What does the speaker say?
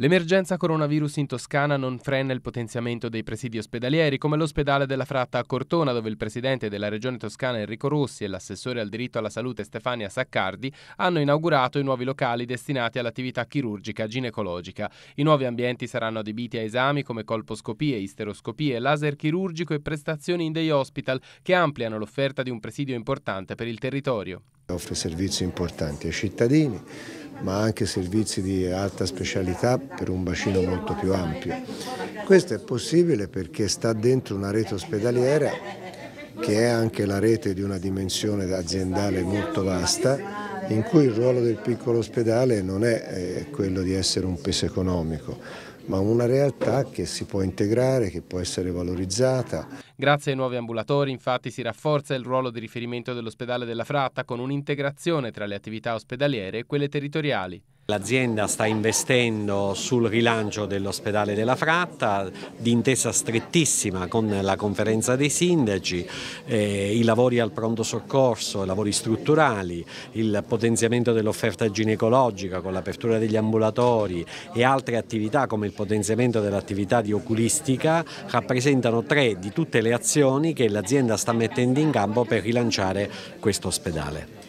L'emergenza coronavirus in Toscana non frena il potenziamento dei presidi ospedalieri, come l'ospedale della Fratta a Cortona, dove il presidente della regione toscana Enrico Rossi e l'assessore al diritto alla salute Stefania Saccardi hanno inaugurato i nuovi locali destinati all'attività chirurgica ginecologica. I nuovi ambienti saranno adibiti a esami come colposcopie, isteroscopie, laser chirurgico e prestazioni in dei hospital che ampliano l'offerta di un presidio importante per il territorio. Offre servizi importanti ai cittadini ma anche servizi di alta specialità per un bacino molto più ampio. Questo è possibile perché sta dentro una rete ospedaliera che è anche la rete di una dimensione aziendale molto vasta in cui il ruolo del piccolo ospedale non è eh, quello di essere un peso economico, ma una realtà che si può integrare, che può essere valorizzata. Grazie ai nuovi ambulatori infatti si rafforza il ruolo di riferimento dell'ospedale della Fratta con un'integrazione tra le attività ospedaliere e quelle territoriali. L'azienda sta investendo sul rilancio dell'ospedale della Fratta, d'intesa strettissima con la conferenza dei sindaci, eh, i lavori al pronto soccorso, i lavori strutturali, il potenziamento dell'offerta ginecologica con l'apertura degli ambulatori e altre attività come il potenziamento dell'attività di oculistica rappresentano tre di tutte le azioni che l'azienda sta mettendo in campo per rilanciare questo ospedale.